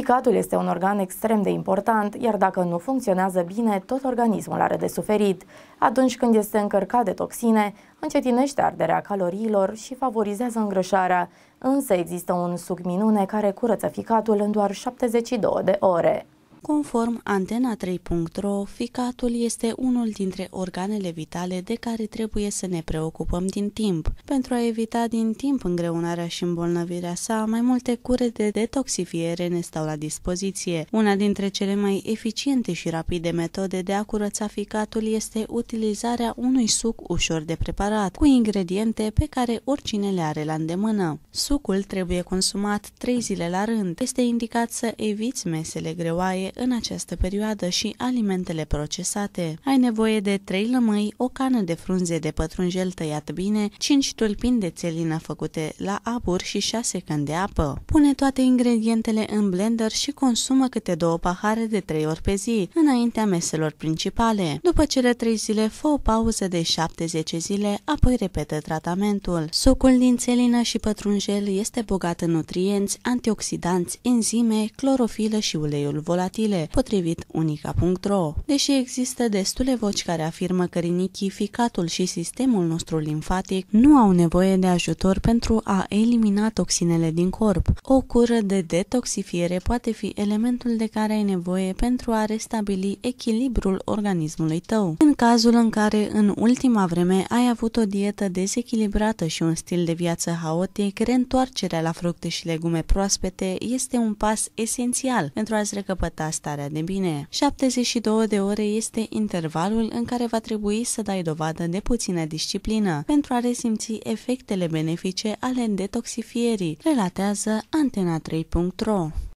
Picatul este un organ extrem de important, iar dacă nu funcționează bine, tot organismul are de suferit. Atunci când este încărcat de toxine, încetinește arderea caloriilor și favorizează îngrășarea, însă există un suc minune care curăță ficatul în doar 72 de ore. Conform Antena 3.ro, ficatul este unul dintre organele vitale de care trebuie să ne preocupăm din timp. Pentru a evita din timp îngreunarea și îmbolnăvirea sa, mai multe cure de detoxifiere ne stau la dispoziție. Una dintre cele mai eficiente și rapide metode de a curăța ficatul este utilizarea unui suc ușor de preparat, cu ingrediente pe care oricine le are la îndemână. Sucul trebuie consumat 3 zile la rând. Este indicat să eviți mesele greoaie în această perioadă și alimentele procesate. Ai nevoie de 3 lămâi, o cană de frunze de pătrunjel tăiat bine, 5 tulpini de țelină făcute la abur și 6 cani de apă. Pune toate ingredientele în blender și consumă câte două pahare de 3 ori pe zi, înaintea meselor principale. După cele 3 zile, fă o pauză de 70 zile, apoi repetă tratamentul. Sucul din țelină și pătrunjel este bogat în nutrienți, antioxidanți, enzime, clorofilă și uleiul volatil utile, potrivit unica.ro. Deși există destule voci care afirmă că rinichii, ficatul și sistemul nostru limfatic nu au nevoie de ajutor pentru a elimina toxinele din corp, o cură de detoxifiere poate fi elementul de care ai nevoie pentru a restabili echilibrul organismului tău. În cazul în care în ultima vreme ai avut o dietă dezechilibrată și un stil de viață haotic, reîntoarcerea la fructe și legume proaspete este un pas esențial pentru a-ți recăpăta starea de bine. 72 de ore este intervalul în care va trebui să dai dovadă de puțină disciplină pentru a resimți efectele benefice ale detoxifierii, relatează Antena 3.ro.